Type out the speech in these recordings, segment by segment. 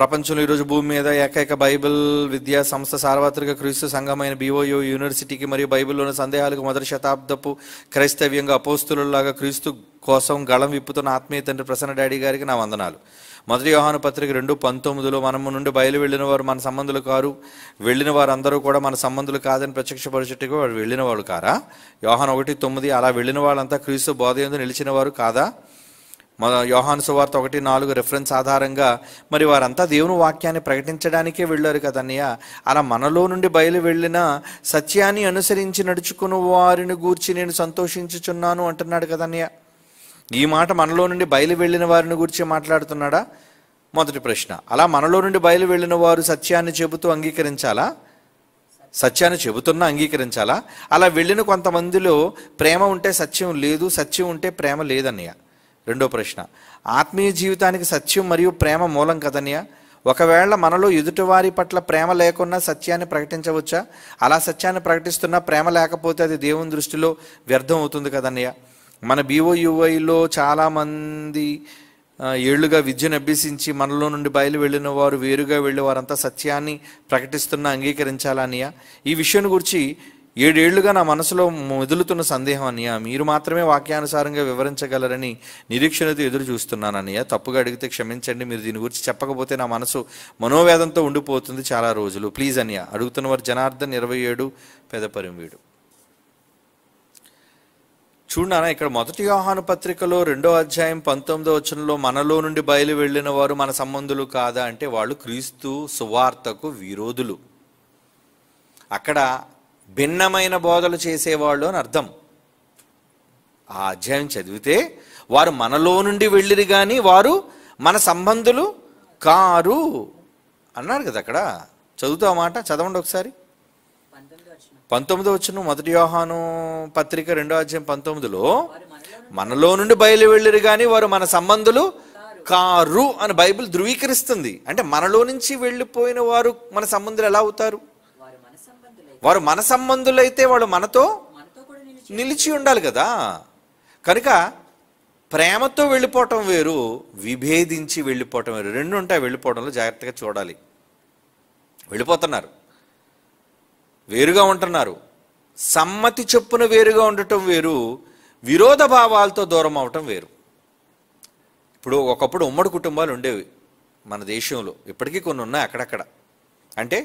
ప్రపంచంలో ఈరోజు భూమి మీద ఏకైక బైబిల్ విద్యా సంస్థ సార్వత్రిక క్రీస్తు సంఘమైన బీఓయూ యూనివర్సిటీకి మరియు బైబిల్లోని సందేహాలకు మొదటి శతాబ్దపు క్రైస్తవ్యంగా అపోస్తులలాగా క్రీస్తు కోసం గళం విప్పుతున్న ఆత్మీయ తండ్రి ప్రసన్న డాడీ గారికి నా వందనాలు మొదటి వ్యవహాన పత్రిక రెండు పంతొమ్మిదిలో మనము నుండి బయలు వెళ్ళిన వారు మన సంబంధులు కారు వెళ్ళిన వారందరూ కూడా మన సంబంధులు కాదని ప్రత్యక్షపరిచేట్టుగా వాళ్ళు వెళ్ళిన వాళ్ళు కారా యోహాన్ ఒకటి తొమ్మిది అలా వెళ్ళిన వాళ్ళంతా క్రీస్తు బోధయంతో నిలిచిన వారు కాదా మన యోహాను సువార్త ఒకటి నాలుగు రిఫరెన్స్ ఆధారంగా మరి వారంతా దేవుని వాక్యాన్ని ప్రకటించడానికే వెళ్ళారు కదన్నయ్య అలా మనలో నుండి బయలు వెళ్ళిన సత్యాన్ని అనుసరించి నడుచుకున్న వారిని గూర్చి నేను సంతోషించుచున్నాను అంటున్నాడు కదన్నయ్య ఈ మాట మనలో నుండి బయలు వెళ్ళిన వారిని గురించి మాట్లాడుతున్నాడా మొదటి ప్రశ్న అలా మనలో నుండి బయలు వెళ్ళిన వారు సత్యాన్ని చెబుతూ అంగీకరించాలా సత్యాన్ని చెబుతున్నా అంగీకరించాలా అలా వెళ్ళిన కొంతమందిలో ప్రేమ ఉంటే సత్యం లేదు సత్యం ఉంటే ప్రేమ లేదన్నయ్య రెండో ప్రశ్న ఆత్మీయ జీవితానికి సత్యం మరియు ప్రేమ మూలం కదన్య ఒకవేళ మనలో ఎదుటివారి పట్ల ప్రేమ లేకున్నా సత్యాన్ని ప్రకటించవచ్చా అలా సత్యాన్ని ప్రకటిస్తున్నా ప్రేమ లేకపోతే అది దేవుని దృష్టిలో వ్యర్థం అవుతుంది కదన్నయ్య మన బీఓయుఐలో చాలామంది ఏళ్లుగా విద్యను అభ్యసించి మనలో నుండి బయలు వెళ్ళిన వారు వేరుగా వెళ్ళి వారంతా సత్యాన్ని ప్రకటిస్తున్నా అంగీకరించాలా ఈ విషయం గురించి ఏడేళ్లుగా నా మనసులో మెదులుతున్న సందేహం అన్నయ్య మీరు మాత్రమే వాక్యానుసారంగా వివరించగలరని నిరీక్షణతో ఎదురు చూస్తున్నాను అన్నయ్య తప్పుగా అడిగితే క్షమించండి మీరు దీని గురించి చెప్పకపోతే నా మనసు మనోవేదంతో ఉండిపోతుంది చాలా రోజులు ప్లీజ్ అన్నయ్య అడుగుతున్న వారు జనార్దన్ ఇరవై ఏడు వీడు చూడాన ఇక్కడ మొదటి ఆహ్వాన పత్రికలో రెండో అధ్యాయం పంతొమ్మిదో వచనంలో మనలో నుండి బయలు వెళ్ళిన వారు మన సంబంధులు కాదా అంటే వాళ్ళు క్రీస్తు సువార్తకు విరోధులు అక్కడ భిన్నమైన బోధలు చేసేవాళ్ళు అని అర్థం ఆ అధ్యాయం చదివితే వారు మనలో నుండి వెళ్ళిరు కానీ వారు మన సంబంధులు కారు అన్నారు కదా అక్కడ చదువుతా మాట చదవండి ఒకసారి పంతొమ్మిది వచ్చిన మొదటి యోహాను పత్రిక రెండో అధ్యాయం పంతొమ్మిదిలో మనలో నుండి బయలు వెళ్ళిరు కానీ వారు మన సంబంధులు కారు అని బైబిల్ ధృవీకరిస్తుంది అంటే మనలో నుంచి వెళ్ళిపోయిన వారు మన సంబంధులు ఎలా అవుతారు వారు మన సంబంధులైతే వాళ్ళు మనతో నిలిచి ఉండాలి కదా కనుక ప్రేమతో వెళ్ళిపోవటం వేరు విభేదించి వెళ్ళిపోవటం వేరు రెండు ఉంటాయి వెళ్ళిపోవడంలో జాగ్రత్తగా చూడాలి వెళ్ళిపోతున్నారు వేరుగా ఉంటున్నారు సమ్మతి చొప్పున వేరుగా ఉండటం వేరు విరోధ భావాలతో దూరం అవటం వేరు ఇప్పుడు ఒకప్పుడు ఉమ్మడి కుటుంబాలు ఉండేవి మన దేశంలో ఇప్పటికీ కొన్ని ఉన్నాయి అక్కడక్కడ అంటే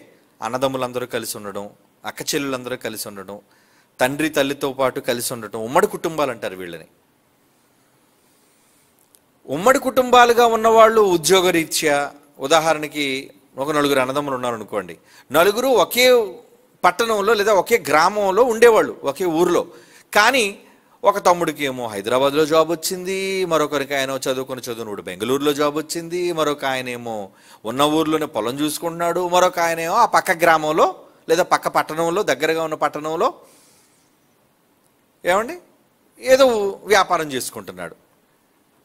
అన్నదమ్ములందరూ కలిసి ఉండడం అక్క చెల్లెలందరూ కలిసి ఉండటం తండ్రి తల్లితో పాటు కలిసి ఉండటం ఉమ్మడి కుటుంబాలు అంటారు వీళ్ళని ఉమ్మడి కుటుంబాలుగా ఉన్నవాళ్ళు ఉద్యోగరీత్యా ఉదాహరణకి ఒక నలుగురు అన్నదమ్ములు ఉన్నారనుకోండి నలుగురు ఒకే పట్టణంలో లేదా ఒకే గ్రామంలో ఉండేవాళ్ళు ఒకే ఊర్లో కానీ ఒక తమ్ముడికి ఏమో హైదరాబాద్లో జాబ్ వచ్చింది మరొకరికి ఆయన చదువుకుని చదువునుడు బెంగళూరులో జాబ్ వచ్చింది మరొక ఆయన ఏమో ఉన్న ఊర్లోనే పొలం చూసుకుంటున్నాడు మరొక ఆయన ఏమో ఆ పక్క గ్రామంలో లేదా పక్క పట్టణంలో దగ్గరగా ఉన్న పట్టణంలో ఏమండి ఏదో వ్యాపారం చేసుకుంటున్నాడు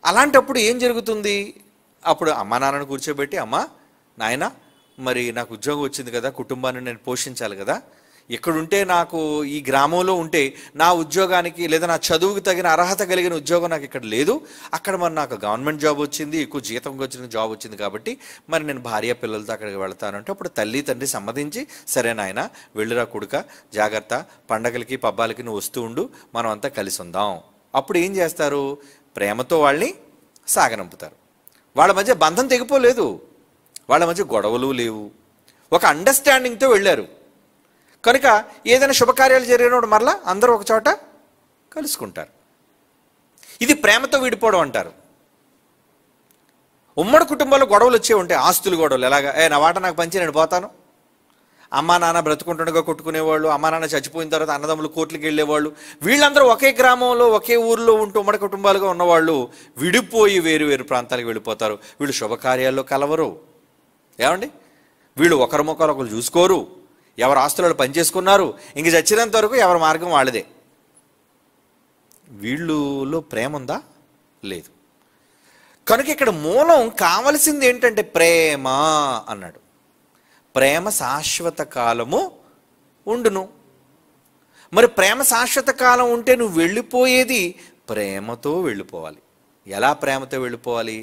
అలాంటప్పుడు ఏం జరుగుతుంది అప్పుడు అమ్మా నాన్నను కూర్చోబెట్టి అమ్మ నాయన మరి నాకు ఉద్యోగం వచ్చింది కదా కుటుంబాన్ని నేను పోషించాలి కదా ఎక్కడుంటే నాకు ఈ గ్రామంలో ఉంటే నా ఉద్యోగానికి లేదా నా చదువుకు తగిన అర్హత కలిగిన ఉద్యోగం నాకు ఇక్కడ లేదు అక్కడ మరి నాకు గవర్నమెంట్ జాబ్ వచ్చింది ఎక్కువ జీతం వచ్చిన జాబ్ వచ్చింది కాబట్టి మరి నేను భార్య పిల్లలతో అక్కడికి వెళ్తానంటే అప్పుడు తల్లి తండ్రి సమ్మతించి సరే నాయన వెళ్ళిరా కొడుక జాగ్రత్త పండగలకి పబ్బాలకి నువ్వు వస్తూ ఉండు మనం అంతా కలిసి ఉందాం అప్పుడు ఏం చేస్తారు ప్రేమతో వాళ్ళని సాగనంపుతారు వాళ్ళ మధ్య బంధం తెగిపోలేదు వాళ్ళ మధ్య గొడవలు లేవు ఒక అండర్స్టాండింగ్తో వెళ్ళారు కనుక ఏదైనా శుభకార్యాలు జరిగినప్పుడు మరలా అందరూ ఒక చోట కలుసుకుంటారు ఇది ప్రేమతో విడిపోవడం అంటారు ఉమ్మడి కుటుంబంలో గొడవలు వచ్చే ఉంటాయి ఆస్తులు గొడవలు ఎలాగా ఏ నా వాట నాకు పంచి నేను పోతాను అమ్మా నాన్న బ్రతుకుంటుండగా కొట్టుకునేవాళ్ళు అమ్మా నాన్న చచ్చిపోయిన తర్వాత అన్నదమ్ములు కోర్టులకు వెళ్ళేవాళ్ళు వీళ్ళందరూ ఒకే గ్రామంలో ఒకే ఊరిలో ఉంటూ ఉమ్మడి కుటుంబాలుగా ఉన్నవాళ్ళు విడిపోయి వేరు వేరు ప్రాంతాలకు వెళ్ళిపోతారు వీళ్ళు శుభకార్యాల్లో కలవరు ఏమండి వీళ్ళు ఒకరి ముఖాలు ఒకరు చూసుకోరు ఎవరు ఆస్తులలో పనిచేసుకున్నారు ఇంక చచ్చినంత వరకు ఎవరి మార్గం వాళ్ళదే వీళ్ళులో ప్రేమ ఉందా లేదు కనుక ఇక్కడ మూలం కావలసింది ఏంటంటే ప్రేమ అన్నాడు ప్రేమ శాశ్వత కాలము ఉండును మరి ప్రేమ శాశ్వత కాలం ఉంటే నువ్వు వెళ్ళిపోయేది ప్రేమతో వెళ్ళిపోవాలి ఎలా ప్రేమతో వెళ్ళిపోవాలి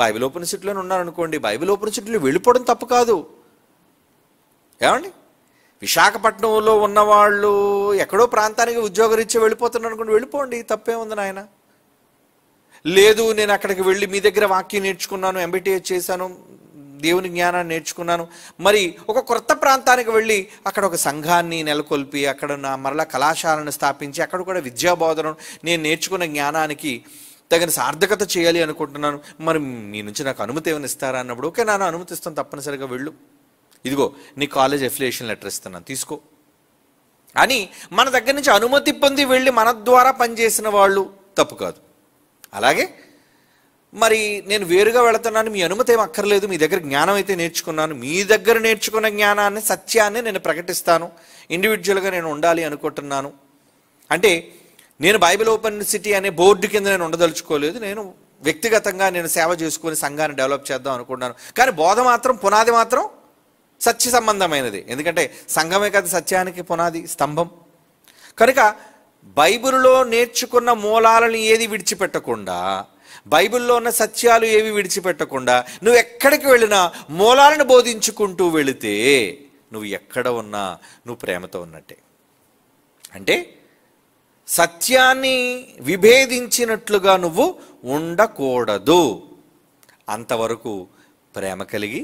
బైబిల్ ఓపెన్ సిటీలోనే ఉన్నారనుకోండి బైబిల్ ఓపెన్ వెళ్ళిపోవడం తప్పు కాదు ఏమండి విశాఖపట్నంలో ఉన్నవాళ్ళు ఎక్కడో ప్రాంతానికి ఉద్యోగరీత్యా వెళ్ళిపోతున్నారు అనుకోండి వెళ్ళిపోండి తప్పే ఉంది నాయన లేదు నేను అక్కడికి వెళ్ళి మీ దగ్గర వాక్యం నేర్చుకున్నాను ఎంబీటీఎస్ చేశాను దేవుని జ్ఞానాన్ని నేర్చుకున్నాను మరి ఒక కొత్త ప్రాంతానికి వెళ్ళి అక్కడ ఒక సంఘాన్ని నెలకొల్పి అక్కడ నా మరలా కళాశాలను స్థాపించి అక్కడ కూడా విద్యాబోధనను నేను నేర్చుకున్న జ్ఞానానికి తగిన సార్థకత చేయాలి అనుకుంటున్నాను మరి మీ నుంచి నాకు అనుమతి ఏమైనా ఇస్తారా అన్నప్పుడు ఓకే నాన్న అనుమతిస్తాను తప్పనిసరిగా వెళ్ళు ఇదిగో నీ కాలేజ్ అఫిలియేషన్ లెటర్ ఇస్తున్నాను తీసుకో అని మన దగ్గర నుంచి అనుమతి పొంది వెళ్ళి మన ద్వారా పనిచేసిన వాళ్ళు తప్పు కాదు అలాగే మరి నేను వేరుగా వెళుతున్నాను మీ అనుమతి ఏం అక్కర్లేదు మీ దగ్గర జ్ఞానం అయితే నేర్చుకున్నాను మీ దగ్గర నేర్చుకున్న జ్ఞానాన్ని సత్యాన్ని నేను ప్రకటిస్తాను ఇండివిజువల్గా నేను ఉండాలి అనుకుంటున్నాను అంటే నేను బైబిల్ ఓపెన్ సిటీ అనే బోర్డు కింద నేను ఉండదలుచుకోలేదు నేను వ్యక్తిగతంగా నేను సేవ చేసుకుని సంఘాన్ని డెవలప్ చేద్దాం అనుకున్నాను కానీ బోధ మాత్రం పునాది మాత్రం సత్య సంబంధమైనది ఎందుకంటే సంఘమే కదా సత్యానికి పునాది స్తంభం కనుక బైబిల్లో నేర్చుకున్న మూలాలను ఏది విడిచిపెట్టకుండా బైబిల్లో ఉన్న సత్యాలు ఏవి విడిచిపెట్టకుండా నువ్వు ఎక్కడికి వెళ్ళినా మూలాలను బోధించుకుంటూ వెళితే నువ్వు ఎక్కడ ఉన్నా నువ్వు ప్రేమతో ఉన్నట్టే అంటే సత్యాన్ని విభేదించినట్లుగా నువ్వు ఉండకూడదు అంతవరకు ప్రేమ కలిగి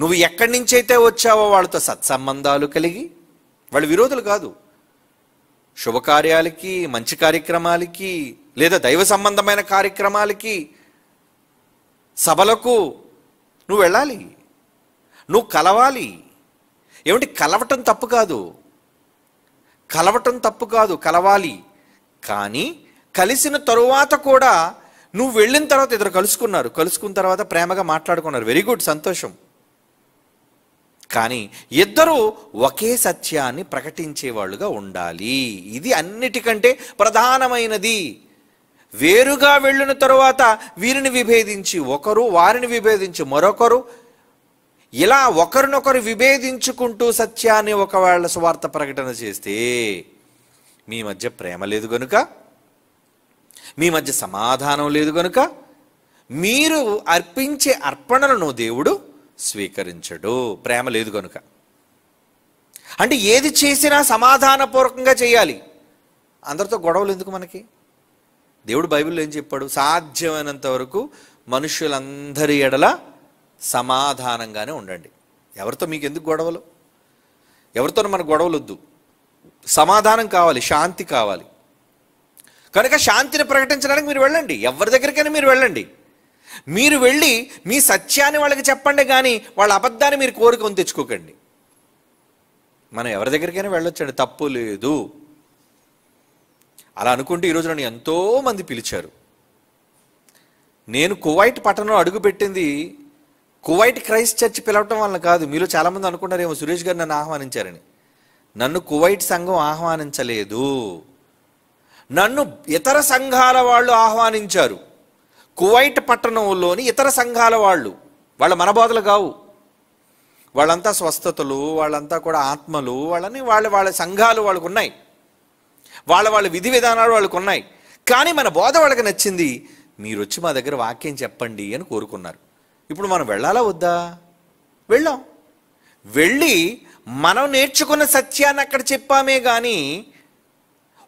నువ్వు ఎక్కడి నుంచైతే వచ్చావో వాళ్ళతో సత్సంబంధాలు కలిగి వాళ్ళు విరోధులు కాదు శుభకార్యాలకి మంచి కార్యక్రమాలకి లేదా దైవ సంబంధమైన కార్యక్రమాలకి సభలకు నువ్వు వెళ్ళాలి నువ్వు కలవాలి ఏమిటి కలవటం తప్పు కాదు కలవటం తప్పు కాదు కలవాలి కానీ కలిసిన తరువాత కూడా నువ్వు వెళ్ళిన తర్వాత ఇద్దరు కలుసుకున్నారు కలుసుకున్న తర్వాత ప్రేమగా మాట్లాడుకున్నారు వెరీ గుడ్ సంతోషం కానీ ఇద్దరూ ఒకే సత్యాన్ని ప్రకటించేవాళ్ళుగా ఉండాలి ఇది అన్నిటికంటే ప్రధానమైనది వేరుగా వెళ్ళిన తరువాత వీరిని విభేదించి ఒకరు వారిని విభేదించి మరొకరు ఇలా ఒకరినొకరు విభేదించుకుంటూ సత్యాన్ని ఒకవేళ స్వార్త ప్రకటన చేస్తే మీ మధ్య ప్రేమ లేదు గనుక మీ మధ్య సమాధానం లేదు గనుక మీరు అర్పించే అర్పణలను దేవుడు స్వీకరించడు ప్రేమ లేదు కనుక అంటే ఏది చేసినా సమాధానపూర్వకంగా చేయాలి అందరితో గొడవలు ఎందుకు మనకి దేవుడు బైబిల్లో ఏం చెప్పాడు సాధ్యమైనంత వరకు మనుషులందరి ఎడల సమాధానంగానే ఉండండి ఎవరితో మీకు ఎందుకు గొడవలు ఎవరితో మన గొడవలు వద్దు సమాధానం కావాలి శాంతి కావాలి కనుక శాంతిని ప్రకటించడానికి మీరు వెళ్ళండి ఎవరి దగ్గరికైనా మీరు వెళ్ళండి మీరు వెళ్ళి మీ సత్యాన్ని వాళ్ళకి చెప్పండి కానీ వాళ్ళ అబద్ధాన్ని మీరు కోరికను తెచ్చుకోకండి మనం ఎవరి దగ్గరికైనా వెళ్ళొచ్చండి తప్పు లేదు అలా అనుకుంటే ఈరోజు నన్ను ఎంతోమంది పిలిచారు నేను కువైట్ పట్టణంలో అడుగుపెట్టింది కువైట్ క్రైస్ట్ చర్చ్ పిలవటం వల్ల కాదు మీరు చాలామంది అనుకుంటారేమో సురేష్ గారు నన్ను ఆహ్వానించారని నన్ను కువైట్ సంఘం ఆహ్వానించలేదు నన్ను ఇతర సంఘాల వాళ్ళు ఆహ్వానించారు కువైట్ పట్టణంలోని ఇతర సంఘాల వాళ్ళు వాళ్ళ మనబోధలు కావు వాళ్ళంతా స్వస్థతలు వాళ్ళంతా కూడా ఆత్మలు వాళ్ళని వాళ్ళ వాళ్ళ సంఘాలు వాళ్ళకు ఉన్నాయి వాళ్ళ వాళ్ళ విధి విధానాలు వాళ్ళకు ఉన్నాయి కానీ మన బోధ వాళ్ళకి నచ్చింది మీరు వచ్చి మా దగ్గర వాక్యం చెప్పండి అని కోరుకున్నారు ఇప్పుడు మనం వెళ్ళాలా వద్దా వెళ్ళాం వెళ్ళి మనం నేర్చుకున్న సత్యాన్ని అక్కడ చెప్పామే కానీ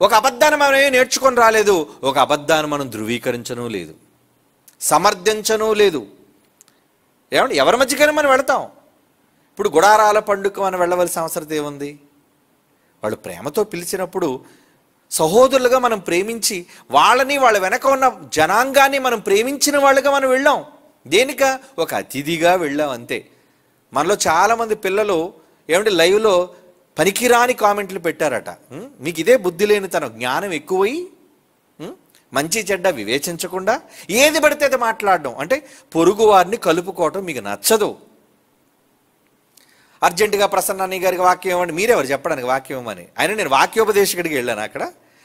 ఒక అబద్ధాన్ని మనం నేర్చుకొని రాలేదు ఒక అబద్ధాన్ని మనం ధృవీకరించడం లేదు సమర్థించను లేదు ఏమంటే ఎవరి మధ్యకైనా మనం వెళతాం ఇప్పుడు గుడారాల పండుగ మనం వెళ్ళవలసిన అవసరం ఏముంది వాళ్ళు ప్రేమతో పిలిచినప్పుడు సహోదరులుగా మనం ప్రేమించి వాళ్ళని వాళ్ళ వెనక ఉన్న జనాంగాన్ని మనం ప్రేమించిన వాళ్ళుగా మనం వెళ్ళాం దేనిక ఒక అతిథిగా వెళ్ళాం అంతే మనలో చాలామంది పిల్లలు ఏమంటే లైవ్లో పనికిరాని కామెంట్లు పెట్టారట మీకు ఇదే బుద్ధి లేని తన జ్ఞానం ఎక్కువై మంచి చెడ్డ వివేచించకుండా ఏది పడితే అది మాట్లాడడం అంటే పొరుగు వారిని కలుపుకోవటం మీకు నచ్చదు అర్జెంటుగా ప్రసన్నాని గారికి వాక్యం ఇవ్వండి మీరెవరు చెప్పడానికి వాక్యం ఇవ్వమని ఆయన నేను వాక్యోపదేశకుడికి వెళ్ళాను అక్కడ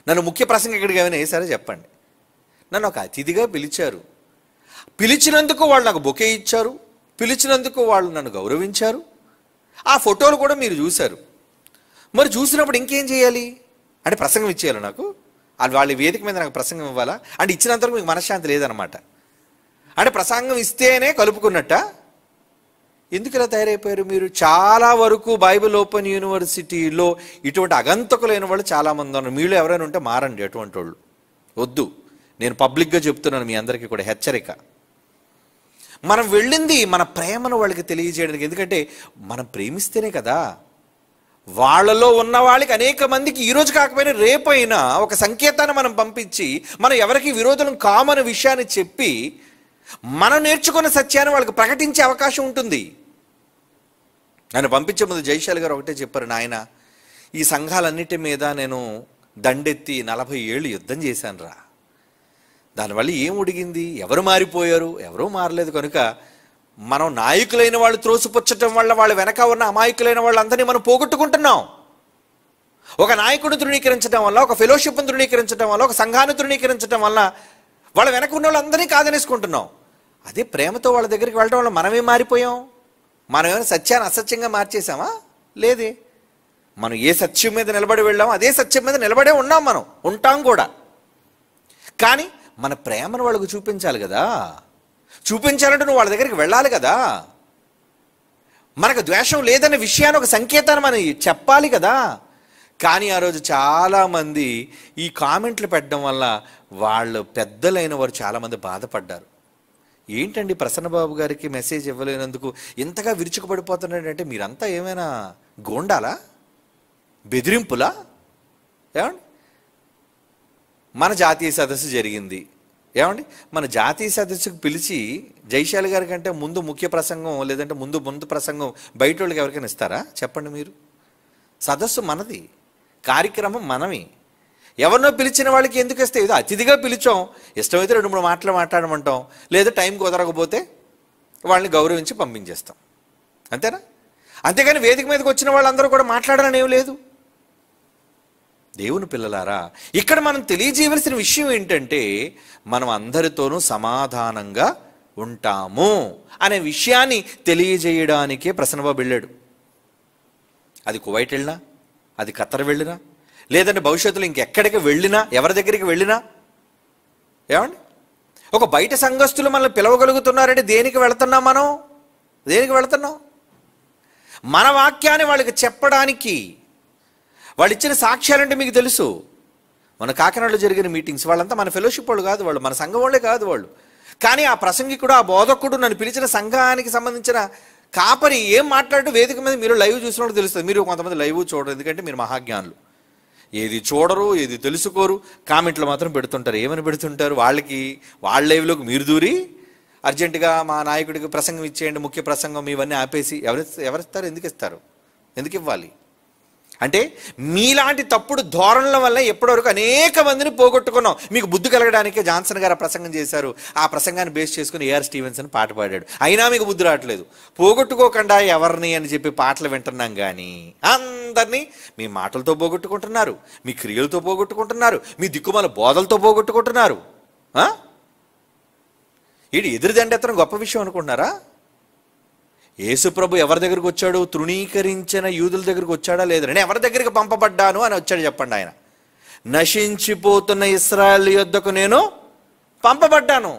నన్ను ముఖ్య ఇక్కడికి ఏమైనా వేసారో చెప్పండి నన్ను ఒక అతిథిగా పిలిచారు పిలిచినందుకు వాళ్ళు నాకు బొకే ఇచ్చారు పిలిచినందుకు వాళ్ళు నన్ను గౌరవించారు ఆ ఫోటోలు కూడా మీరు చూశారు మరి చూసినప్పుడు ఇంకేం చేయాలి అంటే ప్రసంగం ఇచ్చేయాలి నాకు వాళ్ళ వేదిక మీద నాకు ప్రసంగం ఇవ్వాలా అంటే ఇచ్చినంతవరకు మీకు మనశ్శాంతి లేదనమాట అంటే ప్రసంగం ఇస్తేనే కలుపుకున్నట్ట ఎందుకు ఇలా తయారైపోయారు మీరు చాలా వరకు బైబిల్ ఓపెన్ యూనివర్సిటీలో ఇటువంటి అగంతకులైన వాళ్ళు చాలామంది ఉన్నారు మీలో ఎవరైనా ఉంటే మారండి అటువంటి వాళ్ళు వద్దు నేను పబ్లిక్గా చెప్తున్నాను మీ అందరికీ కూడా హెచ్చరిక మనం వెళ్ళింది మన ప్రేమను వాళ్ళకి తెలియజేయడానికి ఎందుకంటే మనం ప్రేమిస్తేనే కదా వాళ్ళలో ఉన్న వాళ్ళకి అనేక మందికి ఈరోజు కాకపోయినా రేపైనా ఒక సంకేతాన్ని మనం పంపించి మనం ఎవరికి విరోధం కామని విషయాన్ని చెప్పి మనం నేర్చుకున్న సత్యాన్ని వాళ్ళకి ప్రకటించే అవకాశం ఉంటుంది నన్ను పంపించే ముందు జయశాల్ గారు ఒకటే చెప్పారు నాయన ఈ సంఘాలన్నిటి మీద నేను దండెత్తి నలభై ఏళ్ళు యుద్ధం చేశాను రా దానివల్ల ఏం ఉడిగింది ఎవరు మారిపోయారు ఎవరూ మారలేదు కనుక మనం నాయకులైన వాళ్ళు త్రోసిపుచ్చటం వల్ల వాళ్ళు వెనక ఉన్న అమాయకులైన వాళ్ళందరినీ మనం పోగొట్టుకుంటున్నాం ఒక నాయకుడిని ధృవీకరించడం వల్ల ఒక ఫెలోషిప్ను ధృవీకరించడం వల్ల ఒక సంఘాన్ని ధృవీకరించడం వల్ల వాళ్ళ వెనక ఉన్న వాళ్ళందరినీ కాదనేసుకుంటున్నాం అదే ప్రేమతో వాళ్ళ దగ్గరికి వెళ్ళడం వల్ల మనమే మారిపోయాం మనం ఏమైనా సత్యాన్ని అసత్యంగా మార్చేసామా లేదే మనం ఏ సత్యం మీద నిలబడి వెళ్ళామో అదే సత్యం మీద నిలబడే ఉన్నాం మనం ఉంటాం కూడా కానీ మన ప్రేమను వాళ్ళకు చూపించాలి కదా చూపించాలంటే నువ్వు వాళ్ళ దగ్గరికి వెళ్ళాలి కదా మనకు ద్వేషం లేదనే విషయాన్ని ఒక సంకేతాన్ని మనం చెప్పాలి కదా కానీ ఆ రోజు చాలామంది ఈ కామెంట్లు పెట్టడం వల్ల వాళ్ళు పెద్దలైన వారు చాలామంది బాధపడ్డారు ఏంటండి ప్రసన్నబాబు గారికి మెసేజ్ ఇవ్వలేనందుకు ఇంతగా విరుచుకుపడిపోతున్నాడంటే మీరంతా ఏమైనా గోండాలా బెదిరింపులా ఏమండి మన జాతీయ సదస్సు జరిగింది ఏమండి మన జాతీయ సదస్సుకు పిలిచి జైశాలి గారి కంటే ముందు ముఖ్య ప్రసంగం లేదంటే ముందు ముందు ప్రసంగం బయట వాళ్ళకి ఎవరికైనా ఇస్తారా చెప్పండి మీరు సదస్సు మనది కార్యక్రమం మనవి ఎవరినో పిలిచిన వాళ్ళకి ఎందుకు ఇస్తే ఏదో అతిథిగా పిలిచాం ఇష్టమైతే రెండు మూడు మాటలు మాట్లాడమంటాం లేదా టైం కుదరకపోతే వాళ్ళని గౌరవించి పంపించేస్తాం అంతేనా అంతేగాని వేదిక మీదకి వచ్చిన వాళ్ళందరూ కూడా మాట్లాడాలని ఏం లేదు దేవుని పిల్లలారా ఇక్కడ మనం తెలియజేయవలసిన విషయం ఏంటంటే మనం అందరితోనూ సమాధానంగా ఉంటాము అనే విషయాన్ని తెలియజేయడానికే ప్రసన్నబాబు వెళ్ళాడు అది కువైట్ వెళ్ళినా అది ఖతర్ వెళ్ళినా లేదంటే భవిష్యత్తులో ఇంకెక్కడికి వెళ్ళినా ఎవరి దగ్గరికి వెళ్ళినా ఏమండి ఒక బయట సంఘస్థులు మనల్ని పిలవగలుగుతున్నారంటే దేనికి వెళుతున్నాం మనం దేనికి వెళుతున్నాం మన వాక్యాన్ని వాళ్ళకి చెప్పడానికి వాళ్ళు ఇచ్చిన సాక్ష్యాలంటే మీకు తెలుసు మన కాకినాడలో జరిగిన మీటింగ్స్ వాళ్ళంతా మన ఫెలోషిప్ వాళ్ళు కాదు వాళ్ళు మన సంఘం వాళ్ళే కాదు వాళ్ళు కానీ ఆ ప్రసంగికుడు ఆ బోధకుడు నన్ను పిలిచిన సంఘానికి సంబంధించిన కాపరి ఏం మాట్లాడుతూ వేదిక మీద మీరు లైవ్ చూసినట్టు తెలుస్తుంది మీరు కొంతమంది లైవ్ చూడరు ఎందుకంటే మీరు మహాజ్ఞానులు ఏది చూడరు ఏది తెలుసుకోరు కామెంట్లు మాత్రం పెడుతుంటారు ఏమని పెడుతుంటారు వాళ్ళకి వాళ్ళ లైవ్లోకి మీరు దూరి అర్జెంటుగా మా నాయకుడికి ప్రసంగం ఇచ్చేయండి ముఖ్య ప్రసంగం ఇవన్నీ ఆపేసి ఎవరి ఎవరిస్తారు ఎందుకు ఇస్తారు ఎందుకు ఇవ్వాలి అంటే మీలాంటి తప్పుడు ధోరణుల వల్ల ఎప్పటివరకు అనేక మందిని పోగొట్టుకున్నాం మీకు బుద్ధి కలగడానికి జాన్సన్ గారు ప్రసంగం చేశారు ఆ ప్రసంగాన్ని బేస్ చేసుకుని ఏఆర్ స్టీవెన్సన్ పాట పాడాడు అయినా మీకు బుద్ధి రావట్లేదు పోగొట్టుకోకుండా ఎవరిని అని చెప్పి పాటలు వింటున్నాం కానీ అందరినీ మీ మాటలతో పోగొట్టుకుంటున్నారు మీ క్రియలతో పోగొట్టుకుంటున్నారు మీ దిక్కుమల బోధలతో పోగొట్టుకుంటున్నారు ఈడు ఎదురుదండెత్తడం గొప్ప విషయం అనుకుంటున్నారా యేసుప్రభు ఎవరి దగ్గరకు వచ్చాడు తృణీకరించిన యూదుల దగ్గరకు వచ్చాడా లేదా నేను ఎవరి దగ్గరికి పంపబడ్డాను అని వచ్చాడు చెప్పండి ఆయన నశించిపోతున్న ఇస్రాయల్ యొద్దకు నేను పంపబడ్డాను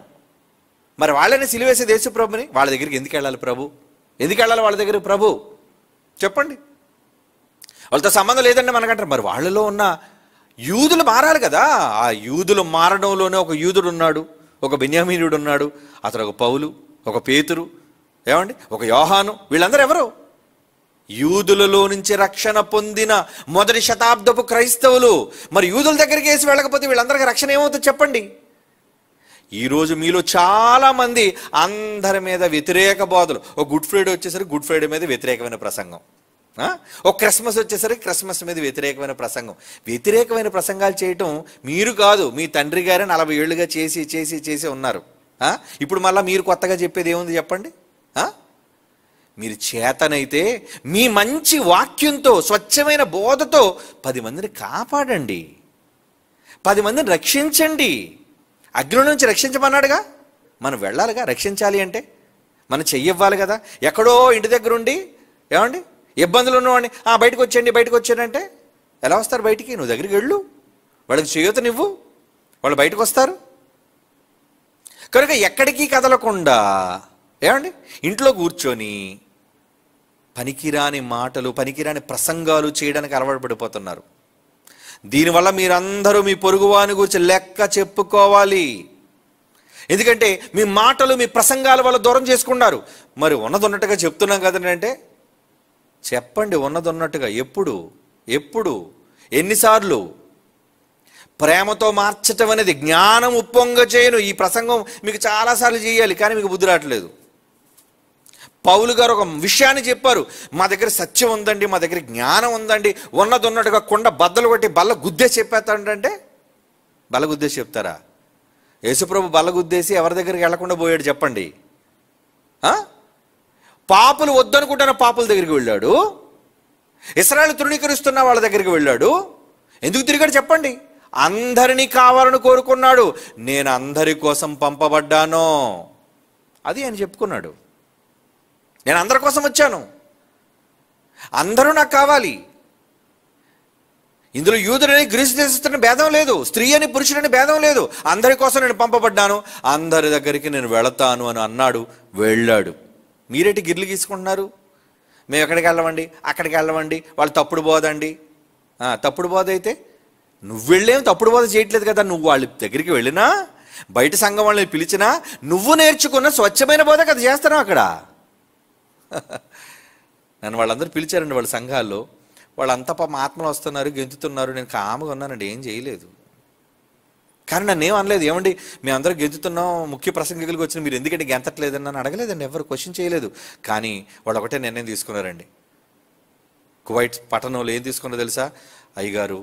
మరి వాళ్ళని సిలివేసేది దేశప్రభుని వాళ్ళ దగ్గరికి ఎందుకు వెళ్ళాలి ప్రభు ఎందుకు వెళ్ళాలి వాళ్ళ దగ్గర ప్రభు చెప్పండి వాళ్ళతో సంబంధం లేదండి మనకంటారు మరి వాళ్ళలో ఉన్న యూదులు మారాలి కదా ఆ యూదులు మారడంలోనే ఒక యూదుడు ఉన్నాడు ఒక బెన్యామీనుడు ఉన్నాడు అతను ఒక పౌలు ఒక పేతురు ఏమండి ఒక యోహాను వీళ్ళందరూ ఎవరు యూదులలో నుంచి రక్షణ పొందిన మొదటి శతాబ్దపు క్రైస్తవులు మరి యూదుల దగ్గరికి వేసి వెళ్ళకపోతే వీళ్ళందరికీ రక్షణ ఏమవుతుంది చెప్పండి ఈరోజు మీలో చాలామంది అందరి మీద వ్యతిరేక బోధలు ఒక గుడ్ ఫ్రైడే వచ్చేసరికి గుడ్ ఫ్రైడే మీద వ్యతిరేకమైన ప్రసంగం ఒక క్రిస్మస్ వచ్చేసరికి క్రిస్మస్ మీద వ్యతిరేకమైన ప్రసంగం వ్యతిరేకమైన ప్రసంగాలు చేయటం మీరు కాదు మీ తండ్రి గారే నలభై ఏళ్ళుగా చేసి చేసి చేసి ఉన్నారు ఇప్పుడు మళ్ళీ మీరు కొత్తగా చెప్పేది ఏముంది చెప్పండి మీరు చేతనైతే మీ మంచి వాక్యంతో స్వచ్ఛమైన బోధతో పది మందిని కాపాడండి పది మందిని రక్షించండి అగ్ని నుంచి రక్షించమన్నాడుగా మనం వెళ్ళాలిగా రక్షించాలి అంటే మనం చెయ్యవ్వాలి కదా ఎక్కడో ఇంటి దగ్గర ఉండి ఏమండి ఇబ్బందులు ఉన్నవాడిని బయటకు వచ్చేయండి బయటకు వచ్చాడంటే ఎలా వస్తారు బయటికి నువ్వు దగ్గరికి వెళ్ళు వాళ్ళకి చేయూత నువ్వు వాళ్ళు బయటకు వస్తారు కనుక ఎక్కడికి కదలకుండా ఏమండి ఇంట్లో కూర్చొని పనికిరాని మాటలు పనికిరాని ప్రసంగాలు చేయడానికి అలవాటు పడిపోతున్నారు దీనివల్ల మీరందరూ మీ పొరుగువాని గురించి లెక్క చెప్పుకోవాలి ఎందుకంటే మీ మాటలు మీ ప్రసంగాల వల్ల దూరం చేసుకున్నారు మరి ఉన్నది ఉన్నట్టుగా చెప్తున్నాం కదండి అంటే చెప్పండి ఉన్నది ఉన్నట్టుగా ఎప్పుడు ఎప్పుడు ఎన్నిసార్లు ప్రేమతో మార్చటం అనేది జ్ఞానం ఉప్పొంగ చేయను ఈ ప్రసంగం మీకు చాలాసార్లు చేయాలి కానీ మీకు బుద్ధి రావట్లేదు పౌలు గారు ఒక విషయాన్ని చెప్పారు మా దగ్గర సత్యం ఉందండి మా దగ్గర జ్ఞానం ఉందండి ఉన్నది ఉన్నట్టుగా కొండ బద్దలు కొట్టి బల్ల గుద్దే చెప్పేస్తాడంటే బల్ల గుద్దేసి చెప్తారా యేసుప్రభు బల్ల గుద్దేసి ఎవరి దగ్గరికి వెళ్లకుండా పోయాడు చెప్పండి పాపులు వద్దనుకుంటున్న పాపుల దగ్గరికి వెళ్ళాడు ఇస్రాయల్ తృణీకరిస్తున్న వాళ్ళ దగ్గరికి వెళ్ళాడు ఎందుకు తిరిగాడు చెప్పండి అందరినీ కావాలని కోరుకున్నాడు నేను అందరి కోసం పంపబడ్డాను అది ఆయన చెప్పుకున్నాడు నేను అందరి కోసం వచ్చాను అందరూ నాకు కావాలి ఇందులో యూదుడని గ్రీసు దేశస్తుని భేదం లేదు స్త్రీ అని పురుషుడని భేదం లేదు అందరి కోసం నేను పంపబడ్డాను అందరి దగ్గరికి నేను వెళతాను అని అన్నాడు వెళ్ళాడు మీరేటి గిర్లు తీసుకుంటున్నారు మేము ఎక్కడికి వెళ్ళవండి అక్కడికి వెళ్ళవండి వాళ్ళు తప్పుడు బోధండి తప్పుడు బోధ అయితే నువ్వు వెళ్ళేం తప్పుడు బోధ చేయట్లేదు కదా నువ్వు వాళ్ళ దగ్గరికి వెళ్ళినా బయట సంఘం వాళ్ళని పిలిచినా నువ్వు నేర్చుకున్న స్వచ్ఛమైన బోధ కదా చేస్తున్నావు అక్కడ నన్ను వాళ్ళందరూ పిలిచారండి వాళ్ళ సంఘాల్లో వాళ్ళంతా పాపం ఆత్మలు వస్తున్నారు గెంతుతున్నారు నేను కామగా ఉన్నానండి ఏం చేయలేదు కానీ నన్ను ఏం అనలేదు ఏమండి మేమందరం గెంతుతున్నాం ముఖ్య ప్రసంగికులకు వచ్చిన మీరు ఎందుకంటే గెంతట్లేదని నన్ను అడగలేదండి ఎవరు క్వశ్చన్ చేయలేదు కానీ వాళ్ళు ఒకటే నిర్ణయం తీసుకున్నారండి కువైట్ పట్టణంలో ఏం తీసుకున్నారో తెలుసా అయ్యగారు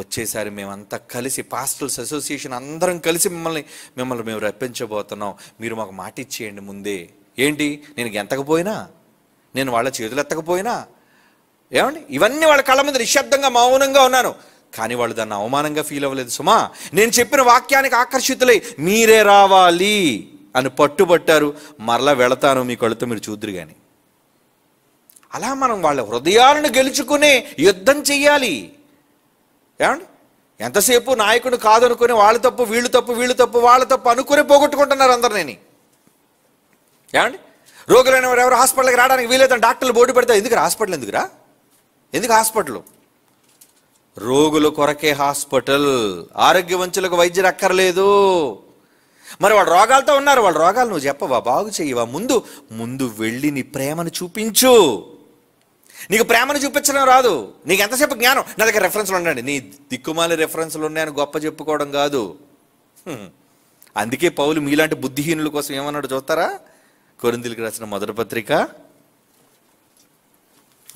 వచ్చేసారి మేమంతా కలిసి పాస్టల్స్ అసోసియేషన్ అందరం కలిసి మిమ్మల్ని మిమ్మల్ని మేము రప్పించబోతున్నాం మీరు మాకు మాట ఇచ్చేయండి ముందే ఏంటి నేను గెంతకపోయినా నేను వాళ్ళ చేతులు ఎత్తకపోయినా ఏమండి ఇవన్నీ వాళ్ళ కళ్ళ మీద నిశ్శబ్దంగా మౌనంగా ఉన్నాను కానీ వాళ్ళు దాన్ని అవమానంగా ఫీల్ అవ్వలేదు సుమా నేను చెప్పిన వాక్యానికి ఆకర్షితులై మీరే రావాలి అని పట్టుబట్టారు మరలా వెళతాను మీ కళ్ళతో మీరు చూద్దరు కానీ అలా మనం వాళ్ళ హృదయాలను గెలుచుకునే యుద్ధం చెయ్యాలి ఏమండి ఎంతసేపు నాయకుడు కాదనుకుని వాళ్ళ తప్పు వీళ్ళు తప్పు వీళ్ళు తప్పు వాళ్ళ తప్పు అనుకుని పోగొట్టుకుంటున్నారు అందరినీ ఏమండి రోగులైన వారు ఎవరు హాస్పిటల్కి రావడానికి వీలైతే డాక్టర్లు బోర్డు పెడతా ఎందుకు హాస్పిటల్ ఎందుకురా ఎందుకు హాస్పిటల్ రోగుల కొరకే హాస్పిటల్ ఆరోగ్యవంతులకు వైద్యులు అక్కర్లేదు మరి వాళ్ళు రోగాలతో ఉన్నారు వాళ్ళ రోగాలు నువ్వు చెప్పవా బాగు చేయవా ముందు ముందు వెళ్ళి నీ ప్రేమను చూపించు నీకు ప్రేమను చూపించడం రాదు నీకు ఎంతసేపు జ్ఞానం నా దగ్గర రెఫరెన్స్లు ఉండండి నీ దిక్కుమాలి రెఫరెన్స్లు ఉన్నాయని గొప్ప చెప్పుకోవడం కాదు అందుకే పౌలు మీలాంటి బుద్ధిహీనుల కోసం ఏమన్నాడు చూస్తారా కొరిందులకు రాసిన మొదటి పత్రిక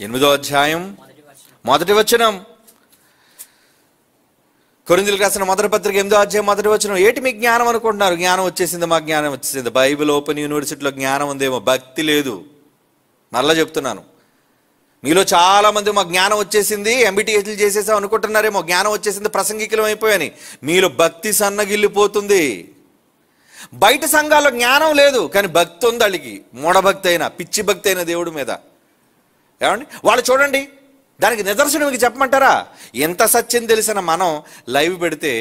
ఎనిమిదో అధ్యాయం మొదటి వచనం కొరిందులకు రాసిన మొదటి పత్రిక ఎనిమిదో అధ్యాయం మొదటి వచ్చిన ఏటి మీ జ్ఞానం అనుకుంటున్నారు జ్ఞానం వచ్చేసింది మా జ్ఞానం వచ్చేసింది బైబిల్ ఓపెన్ యూనివర్సిటీలో జ్ఞానం ఉందేమో భక్తి లేదు మరలా చెప్తున్నాను మీలో చాలామంది మా జ్ఞానం వచ్చేసింది ఎంబీటీఎస్లు చేసేసాం అనుకుంటున్నారేమో జ్ఞానం వచ్చేసింది ప్రసంగికులం అయిపోయాయి మీలో భక్తి సన్నగిల్లిపోతుంది బయట సంఘాల్లో జ్ఞానం లేదు కానీ భక్తి ఉంది వాళ్ళకి మూఢభక్తి అయినా పిచ్చి భక్తి అయిన దేవుడి మీద ఏమండి వాళ్ళు చూడండి దానికి నిదర్శనం మీకు చెప్పమంటారా ఎంత సత్యం తెలిసిన మనం లైవ్ పెడితే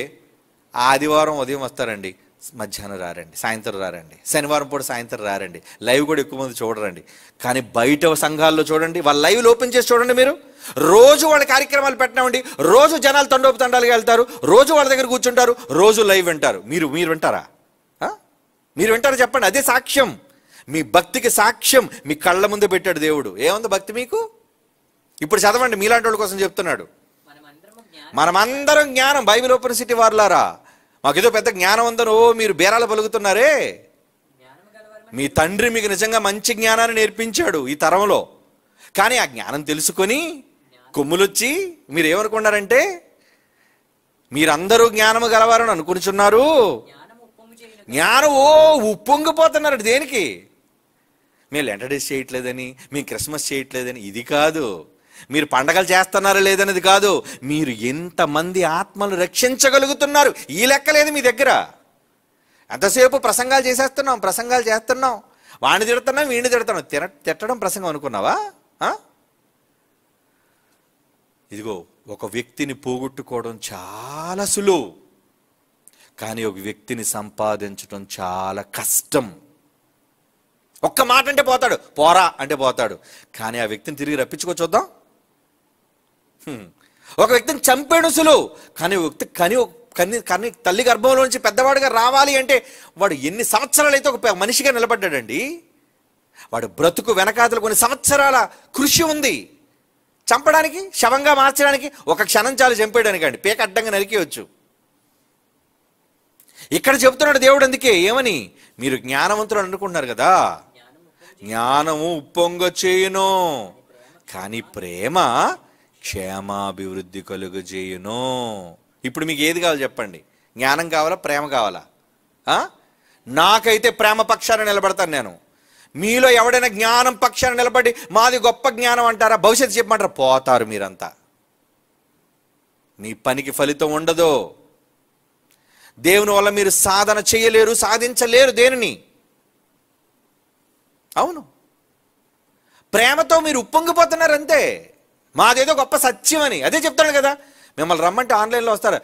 ఆదివారం ఉదయం వస్తారండి మధ్యాహ్నం రారండి సాయంత్రం రారండి శనివారం పూట సాయంత్రం రారండి లైవ్ కూడా ఎక్కువ మంది చూడరండి కానీ బయట సంఘాల్లో చూడండి వాళ్ళ లైవ్లు ఓపెన్ చేసి చూడండి మీరు రోజు వాళ్ళ కార్యక్రమాలు పెట్టినామండి రోజు జనాలు తండోపు తండాలుగా వెళ్తారు రోజు వాళ్ళ దగ్గర కూర్చుంటారు రోజు లైవ్ వింటారు మీరు మీరు వింటారా మీరు వింటారు చెప్పండి అదే సాక్ష్యం మీ భక్తికి సాక్ష్యం మీ కళ్ళ ముందు పెట్టాడు దేవుడు ఏముంది భక్తి మీకు ఇప్పుడు చదవండి మీలాంటి వాళ్ళ కోసం చెప్తున్నాడు మనమందరం జ్ఞానం బైబిల్ ఓపెన్ సిటీ వారులారా మాకేదో పెద్ద జ్ఞానం ఉందని ఓ మీరు బేరాలు పలుకుతున్నారే మీ తండ్రి మీకు నిజంగా మంచి జ్ఞానాన్ని నేర్పించాడు ఈ తరంలో కానీ ఆ జ్ఞానం తెలుసుకొని కొమ్ములొచ్చి మీరు ఏమనుకున్నారంటే మీరందరూ జ్ఞానము గలవారని అనుకునిచున్నారు జ్ఞానం ఓ ఉప్పొంగిపోతున్నారు దేనికి మీరు లెంటర్డేస్ చేయట్లేదని మీ క్రిస్మస్ చేయట్లేదని ఇది కాదు మీరు పండగలు చేస్తున్నారా లేదనేది కాదు మీరు ఎంతమంది ఆత్మలు రక్షించగలుగుతున్నారు ఈ లెక్క లేదు మీ దగ్గర ఎంతసేపు ప్రసంగాలు చేసేస్తున్నాం ప్రసంగాలు చేస్తున్నాం వాణ్ణి తిడుతున్నాం వీణి తిడుతున్నాం తిన తిట్టడం ప్రసంగం అనుకున్నావా ఇదిగో ఒక వ్యక్తిని పోగొట్టుకోవడం చాలా సులువు కానీ ఒక వ్యక్తిని సంపాదించడం చాలా కష్టం ఒక్క మాట అంటే పోతాడు పోరా అంటే పోతాడు కానీ ఆ వ్యక్తిని తిరిగి రప్పించుకో చూద్దాం ఒక వ్యక్తిని చంపాడు సులువు కానీ వ్యక్తి కని కని కని తల్లి గర్భంలో నుంచి పెద్దవాడుగా రావాలి అంటే వాడు ఎన్ని సంవత్సరాలైతే ఒక మనిషిగా నిలబడ్డాడండి వాడు బ్రతుకు వెనకాతలు కొన్ని సంవత్సరాల కృషి ఉంది చంపడానికి శవంగా మార్చడానికి ఒక క్షణం చాలు చంపేయడానికి అండి పేక అడ్డంగా నరికేయచ్చు ఇక్కడ చెబుతున్నాడు దేవుడు అందుకే ఏమని మీరు జ్ఞానవంతులు అనుకుంటున్నారు కదా జ్ఞానము ఉప్పొంగ చేయును కానీ ప్రేమ క్షేమాభివృద్ధి కలుగు చేయును ఇప్పుడు మీకు ఏది కావాలి చెప్పండి జ్ఞానం కావాలా ప్రేమ కావాలా నాకైతే ప్రేమ పక్షాన నిలబడతాను నేను మీలో ఎవడైనా జ్ఞానం పక్షాన నిలబడి మాది గొప్ప జ్ఞానం అంటారా భవిష్యత్తు చెప్పమంటారా పోతారు మీరంతా మీ పనికి ఫలితం ఉండదు దేవుని వల్ల మీరు సాధన చేయలేరు సాధించలేరు దేనిని అవును ప్రేమతో మీరు ఉప్పొంగిపోతున్నారు అంతే మాదేదో గొప్ప సత్యం అని అదే చెప్తాను కదా మిమ్మల్ని రమ్మంటే ఆన్లైన్లో వస్తారు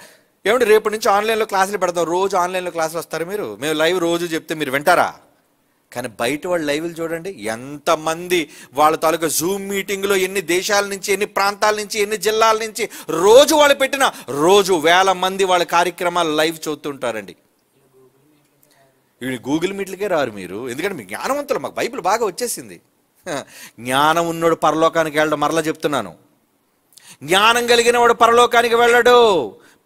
ఏమంటే రేపటి నుంచి ఆన్లైన్లో క్లాసులు పెడతాం రోజు ఆన్లైన్లో క్లాసులు వస్తారు మీరు మేము లైవ్ రోజు చెప్తే మీరు వింటారా కానీ బయట వాళ్ళ లైవ్లు చూడండి ఎంతమంది వాళ్ళ తాలూకా జూమ్ మీటింగ్లో ఎన్ని దేశాల నుంచి ఎన్ని ప్రాంతాల నుంచి ఎన్ని జిల్లాల నుంచి రోజు వాళ్ళు పెట్టిన రోజు వేల మంది వాళ్ళ కార్యక్రమాలు లైవ్ చూస్తుంటారండి వీడు గూగుల్ మీట్లకే రారు మీరు ఎందుకంటే మీ జ్ఞానవంతులు మాకు బైబిల్ బాగా వచ్చేసింది జ్ఞానం ఉన్నోడు పరలోకానికి వెళ్ళడం మరలా చెప్తున్నాను జ్ఞానం కలిగిన వాడు పరలోకానికి వెళ్ళడు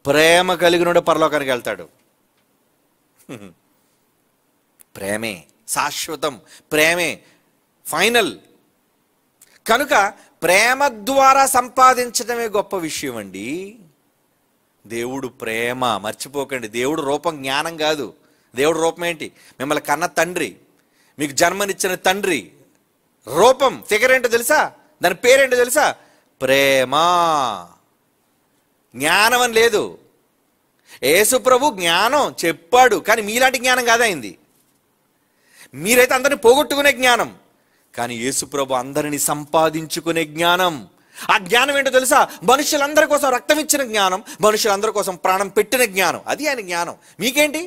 ప్రేమ కలిగిన వాడు పరలోకానికి వెళ్తాడు ప్రేమే శాశ్వతం ప్రేమే ఫైనల్ కనుక ప్రేమ ద్వారా సంపాదించడమే గొప్ప విషయం అండి దేవుడు ప్రేమ మర్చిపోకండి దేవుడు రూపం జ్ఞానం కాదు దేవుడు రూపం ఏంటి మిమ్మల్ని కన్న తండ్రి మీకు జన్మనిచ్చిన తండ్రి రూపం ఫిగర్ ఏంటో తెలుసా దాని పేరేంటో తెలుసా ప్రేమ జ్ఞానం అని లేదు యేసు ప్రభు జ్ఞానం చెప్పాడు కానీ మీలాంటి జ్ఞానం కాదైంది మీరైతే అందరిని పోగొట్టుకునే జ్ఞానం కానీ యేసుప్రభు అందరిని సంపాదించుకునే జ్ఞానం ఆ జ్ఞానం ఏంటో తెలుసా మనుషులందరి కోసం రక్తం ఇచ్చిన జ్ఞానం మనుషులందరి కోసం ప్రాణం పెట్టిన జ్ఞానం అది ఆయన జ్ఞానం మీకేంటి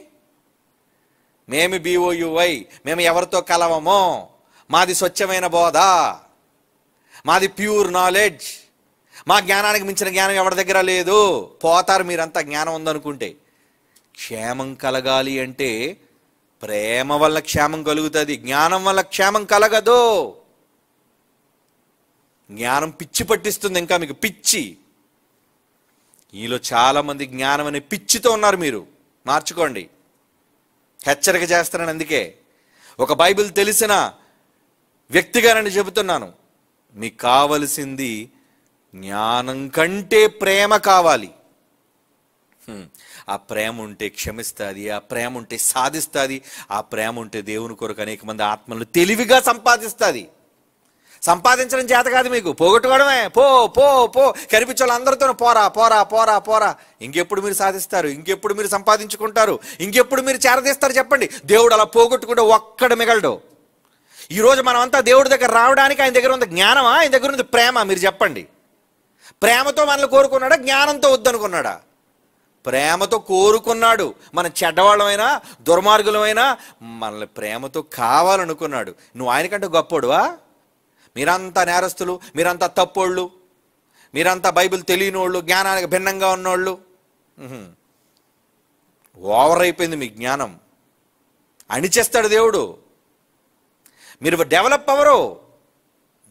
మేము బీఓయువై మేము ఎవరితో కలవమో మాది స్వచ్ఛమైన బోధ మాది ప్యూర్ నాలెడ్జ్ మా జ్ఞానానికి మించిన జ్ఞానం ఎవరి దగ్గర లేదు పోతారు మీరంతా జ్ఞానం ఉందనుకుంటే క్షేమం కలగాలి అంటే ప్రేమ వల్ల క్షేమం కలుగుతుంది జ్ఞానం వల్ల క్షేమం కలగదు జ్ఞానం పిచ్చి పట్టిస్తుంది ఇంకా మీకు పిచ్చి ఈలో చాలామంది జ్ఞానం అనే పిచ్చితో ఉన్నారు మీరు మార్చుకోండి హెచ్చరిక చేస్తున్నాను అందుకే ఒక బైబిల్ తెలిసిన వ్యక్తిగా నేను చెబుతున్నాను మీకు కావలసింది జ్ఞానం కంటే ప్రేమ కావాలి ఆ ప్రేమ ఉంటే క్షమిస్తుంది ఆ ప్రేమ ఉంటే సాధిస్తుంది ఆ ప్రేమ ఉంటే దేవుని కొరకు అనేక మంది ఆత్మలను తెలివిగా సంపాదిస్తుంది సంపాదించడం చేత కాదు మీకు పోగొట్టుకోవడమే పో పో పో కనిపించాలి అందరితోనూ పోరా పోరా పోరా పోరా ఇంకెప్పుడు మీరు సాధిస్తారు ఇంకెప్పుడు మీరు సంపాదించుకుంటారు ఇంకెప్పుడు మీరు చేరదీస్తారు చెప్పండి దేవుడు అలా పోగొట్టుకుంటే ఒక్కడ మిగలడు ఈరోజు మనమంతా దేవుడి దగ్గర రావడానికి ఆయన దగ్గర ఉంది జ్ఞానమా ఆయన దగ్గర ఉంది ప్రేమ మీరు చెప్పండి ప్రేమతో మనల్ని కోరుకున్నాడా జ్ఞానంతో వద్దనుకున్నాడా ప్రేమతో కోరుకున్నాడు మన చెడ్డవాళ్ళమైనా దుర్మార్గులమైనా మనల్ని ప్రేమతో కావాలనుకున్నాడు నువ్వు ఆయనకంటే గొప్పోడువా మీరంతా నేరస్తులు మీరంతా తప్పోళ్ళు మీరంతా బైబిల్ తెలియని వాళ్ళు జ్ఞానానికి భిన్నంగా ఉన్నోళ్ళు ఓవర్ అయిపోయింది మీ జ్ఞానం అణిచేస్తాడు దేవుడు మీరు డెవలప్ అవ్వరు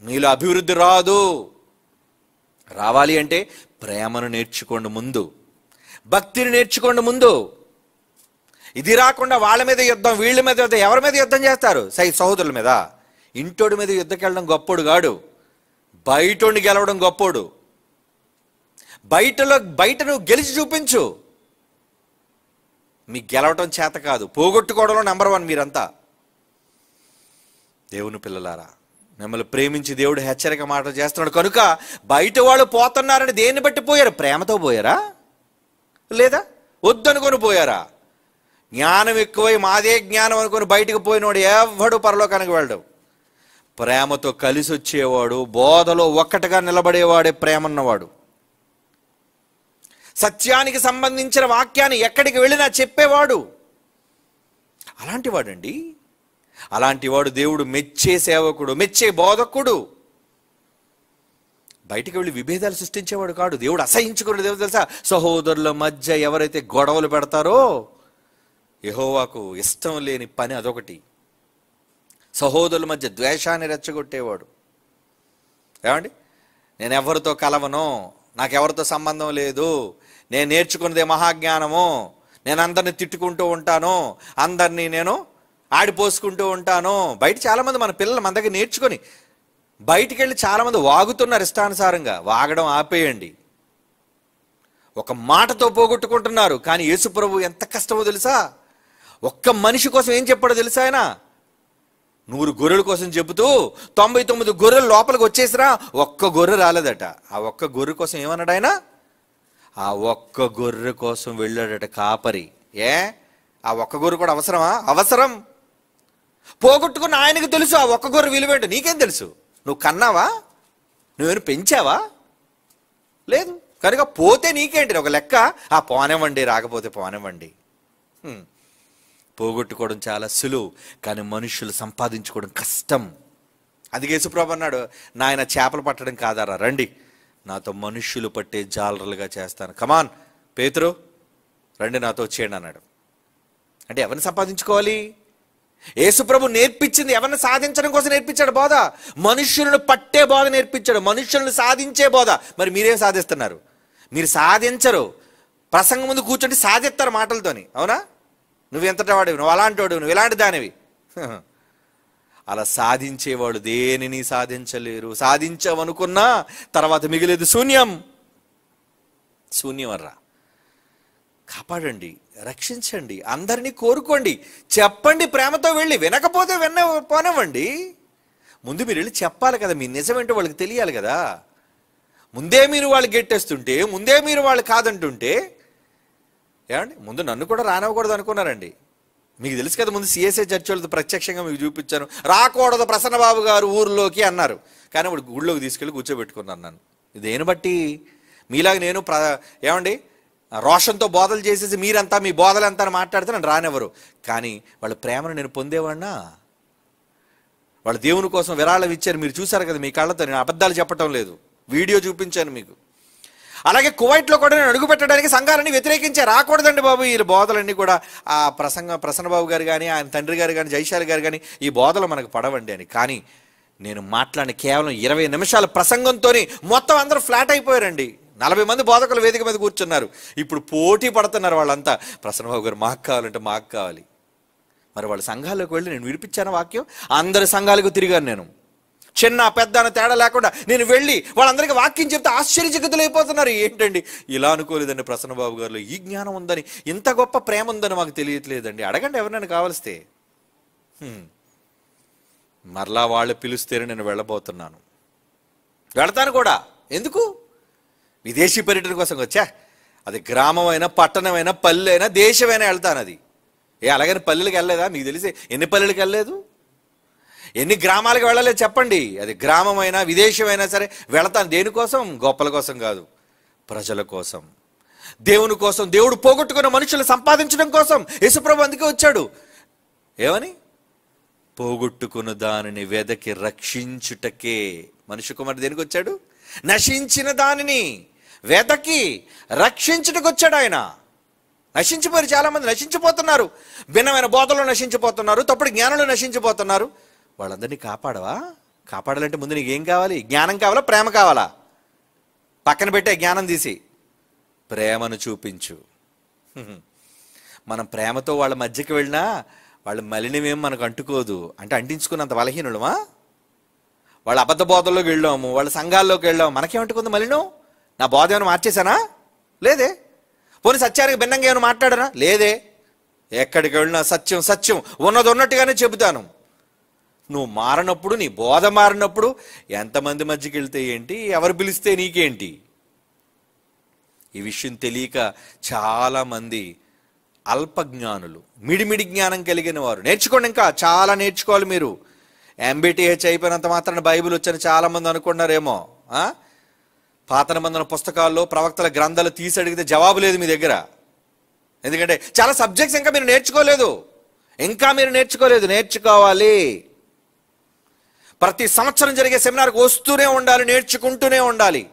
మీలో అభివృద్ధి రాదు రావాలి అంటే ప్రేమను నేర్చుకోండి ముందు భక్తిని నేర్చుకోండి ముందు ఇది రాకుండా వాళ్ళ మీద యుద్ధం వీళ్ళ మీద యుద్ధం ఎవరి మీద యుద్ధం చేస్తారు సై సహోదరుల మీద ఇంటోడి మీద యుద్ధకెళ్ళడం గొప్పోడు కాడు బయటోడిని గెలవడం గొప్పోడు బయటలో బయట నువ్వు గెలిచి చూపించు మీ గెలవటం చేత కాదు పోగొట్టుకోవడంలో నెంబర్ వన్ మీరంతా దేవుని పిల్లలారా మిమ్మల్ని ప్రేమించి దేవుడు హెచ్చరిక మాట చేస్తున్నాడు కనుక బయట వాళ్ళు పోతున్నారని దేన్ని బట్టి పోయారు ప్రేమతో పోయారా లేదా వద్దనుకొని పోయారా జ్ఞానం ఎక్కువై మాదే జ్ఞానం అనుకుని బయటకు పోయినోడు ఎవడు పరలోకానికి వెళ్ళడు ప్రేమతో కలిసి వచ్చేవాడు బోధలో ఒక్కటిగా నిలబడేవాడే ప్రేమన్నవాడు సత్యానికి సంబంధించిన వాక్యాన్ని ఎక్కడికి వెళ్ళినా చెప్పేవాడు అలాంటివాడండి అలాంటివాడు దేవుడు మెచ్చే సేవకుడు మెచ్చే బోధకుడు బయటికి వెళ్ళి విభేదాలు సృష్టించేవాడు కాడు దేవుడు అసహించుకున్న దేవుడు తెలుసా సహోదరుల మధ్య ఎవరైతే గొడవలు పెడతారో యహోవాకు ఇష్టం లేని పని అదొకటి సహోదరుల మధ్య ద్వేషాన్ని రెచ్చగొట్టేవాడు ఏమండి నేను ఎవరితో కలవను నాకెవరితో సంబంధం లేదు నేను నేర్చుకున్నదే మహాజ్ఞానము నేను అందరిని తిట్టుకుంటూ ఉంటాను అందరినీ నేను ఆడిపోసుకుంటూ ఉంటాను బయట చాలామంది మన పిల్లలు మన దగ్గర నేర్చుకొని బయటికి వెళ్ళి చాలామంది వాగుతున్నారు ఇష్టానుసారంగా వాగడం ఆపేయండి ఒక మాటతో పోగొట్టుకుంటున్నారు కానీ ప్రభు ఎంత కష్టమో తెలుసా ఒక్క మనిషి కోసం ఏం చెప్పాడో తెలుసా ఆయన నూరు గొర్రెల కోసం చెబుతూ తొంభై తొమ్మిది గొర్రెలు లోపలికి వచ్చేసిరా ఒక్క గొర్రె రాలేదట ఆ ఒక్క గొర్రె కోసం ఏమన్నాడు ఆయన ఆ ఒక్క గొర్రె కోసం వెళ్ళాడట కాపరి ఏ ఆ ఒక్క గొర్రె కూడా అవసరమా అవసరం పోగొట్టుకున్న ఆయనకు తెలుసు ఆ ఒక్క గొర్రె విలువేంటో నీకేం తెలుసు నువ్వు కన్నావా నువ్వేమైనా పెంచావా లేదు కనుక పోతే నీకేంటి ఒక లెక్క ఆ పోనివ్వండి రాకపోతే పోనివ్వండి పోగొట్టుకోవడం చాలా సులువు కానీ మనుషులు సంపాదించుకోవడం కష్టం అది యేసుప్రభు అన్నాడు నాయన చేపలు పట్టడం కాదారా రండి నాతో మనుష్యులు పట్టే జాలరలుగా చేస్తాను కమాన్ పేతురు రండి నాతో వచ్చేయండి అన్నాడు అంటే ఎవరిని సంపాదించుకోవాలి యేసుప్రభు నేర్పించింది ఎవరిని సాధించడం కోసం నేర్పించాడు బోధ మనుష్యులను పట్టే బోధ నేర్పించాడు మనుష్యులను సాధించే బోధ మరి మీరేం సాధిస్తున్నారు మీరు సాధించరు ప్రసంగం ముందు కూర్చొని సాధిస్తారు మాటలతోని అవునా నువ్వు ఎంతటి వాడివి నువ్వు అలాంటి నువ్వు ఇలాంటి దానివి అలా సాధించేవాడు దేనిని సాధించలేరు సాధించవనుకున్నా తర్వాత మిగిలేదు శూన్యం శూన్యం అర్రా కాపాడండి రక్షించండి అందరినీ కోరుకోండి చెప్పండి ప్రేమతో వెళ్ళి వినకపోతే విన్న పోనివ్వండి ముందు మీరు వెళ్ళి చెప్పాలి కదా మీ నిజమేంటో వాళ్ళకి తెలియాలి కదా ముందే మీరు వాళ్ళు గెట్టేస్తుంటే ముందే మీరు వాళ్ళు కాదంటుంటే ఏమండి ముందు నన్ను కూడా రానివ్వకూడదు అనుకున్నారండి మీకు తెలుసు కదా ముందు సిఎస్ఏ చర్చలతో ప్రత్యక్షంగా మీకు చూపించాను రాకూడదు ప్రసన్నబాబు గారు ఊర్లోకి అన్నారు కానీ ఇప్పుడు గుళ్ళోకి తీసుకెళ్ళి కూర్చోబెట్టుకున్నాను నన్ను దేని బట్టి మీలాగా నేను ప్ర ఏమండి రోషంతో బోధలు చేసేసి మీరంతా మీ బోధలంతా మాట్లాడితే నన్ను రానివ్వరు కానీ వాళ్ళ ప్రేమను నేను పొందేవాడినా వాళ్ళ దేవుని కోసం విరాళం ఇచ్చారు మీరు చూసారు కదా మీ కళ్ళతో నేను అబద్ధాలు చెప్పటం లేదు వీడియో చూపించాను మీకు అలాగే కువైట్లో కూడా నేను అడుగు పెట్టడానికి సంఘాలని వ్యతిరేకించే రాకూడదండి బాబు ఈ బోధలన్నీ కూడా ఆ ప్రసంగ ప్రసన్నబాబు గారు కానీ ఆయన తండ్రి గారు కానీ జైశాలి గారు కానీ ఈ బోధలు మనకు పడవండి అని కానీ నేను మాట్లాడిన కేవలం ఇరవై నిమిషాల ప్రసంగంతో మొత్తం అందరూ ఫ్లాట్ అయిపోయారండి నలభై మంది బోధకులు వేదిక మీద కూర్చున్నారు ఇప్పుడు పోటీ పడుతున్నారు వాళ్ళంతా ప్రసన్నబాబు గారు మాకు కావాలంటే మాకు కావాలి మరి వాళ్ళ సంఘాలకు వెళ్ళి నేను విడిపించాను వాక్యం అందరి సంఘాలకు తిరిగాను నేను చిన్న పెద్ద అని తేడా లేకుండా నేను వెళ్ళి వాళ్ళందరికీ వాక్యం చెప్తే అయిపోతున్నారు ఏంటండి ఇలా అనుకోలేదండి ప్రసన్నబాబు గారిలో ఈ జ్ఞానం ఉందని ఇంత గొప్ప ప్రేమ ఉందని మాకు తెలియట్లేదండి అడగండి ఎవరినైనా కావలిస్తే మరలా వాళ్ళు పిలుస్తేనే నేను వెళ్ళబోతున్నాను వెళతాను కూడా ఎందుకు విదేశీ పర్యటన కోసం వచ్చా అది గ్రామమైనా పట్టణమైనా పల్లె అయినా దేశమైనా వెళ్తాను అది ఏ అలాగని పల్లెలకు వెళ్ళలేదా మీకు తెలిసి ఎన్ని పల్లెలకు వెళ్ళలేదు ఎన్ని గ్రామాలకు వెళ్ళలేదు చెప్పండి అది గ్రామమైనా విదేశమైనా సరే వెళతాను దేనికోసం గొప్పల కోసం కాదు ప్రజల కోసం దేవుని కోసం దేవుడు పోగొట్టుకున్న మనుషులు సంపాదించడం కోసం యశుప్రభు అందుకే వచ్చాడు ఏమని పోగొట్టుకున్న దానిని వెదకి రక్షించుటకే మనిషి కుమారుడు దేనికి వచ్చాడు నశించిన దానిని వెతకి రక్షించుటకు వచ్చాడు ఆయన నశించిపోయారు చాలామంది నశించిపోతున్నారు భిన్నమైన బోధలు నశించిపోతున్నారు తప్పుడు జ్ఞానంలో నశించిపోతున్నారు వాళ్ళందరినీ కాపాడవా కాపాడాలంటే ముందు నీకు ఏం కావాలి జ్ఞానం కావాలా ప్రేమ కావాలా పక్కన పెట్టే జ్ఞానం తీసి ప్రేమను చూపించు మనం ప్రేమతో వాళ్ళ మధ్యకి వెళ్ళినా వాళ్ళు మలినమేం మనకు అంటుకోదు అంటే అంటించుకున్నంత బలహీనులమా వాళ్ళ అబద్ధ బోధల్లోకి వెళ్ళాము వాళ్ళ సంఘాల్లోకి వెళ్ళాము మనకేమంటుకుంది మలినం నా బోధ ఏమైనా మార్చేశానా లేదే పోనీ సత్యానికి భిన్నంగా ఏమైనా మాట్లాడానా లేదే ఎక్కడికి వెళ్ళినా సత్యం సత్యం ఉన్నది ఉన్నట్టుగానే చెబుతాను నువ్వు మారినప్పుడు నీ బోధ మారినప్పుడు ఎంతమంది మధ్యకి వెళ్తే ఏంటి ఎవరు పిలిస్తే నీకేంటి ఈ విషయం తెలియక చాలామంది అల్పజ్ఞానులు మిడిమిడి జ్ఞానం కలిగిన వారు నేర్చుకోండి ఇంకా చాలా నేర్చుకోవాలి మీరు ఎంబీటీహెచ్ అయిపోయినంత మాత్రాన బైబిల్ వచ్చని చాలామంది అనుకున్నారేమో పాత నిబంధన పుస్తకాల్లో ప్రవక్తల గ్రంథాలు తీసి అడిగితే జవాబు లేదు మీ దగ్గర ఎందుకంటే చాలా సబ్జెక్ట్స్ ఇంకా మీరు నేర్చుకోలేదు ఇంకా మీరు నేర్చుకోలేదు నేర్చుకోవాలి ప్రతి సంవత్సరం జరిగే సెమినార్కి వస్తూనే ఉండాలి నేర్చుకుంటూనే ఉండాలి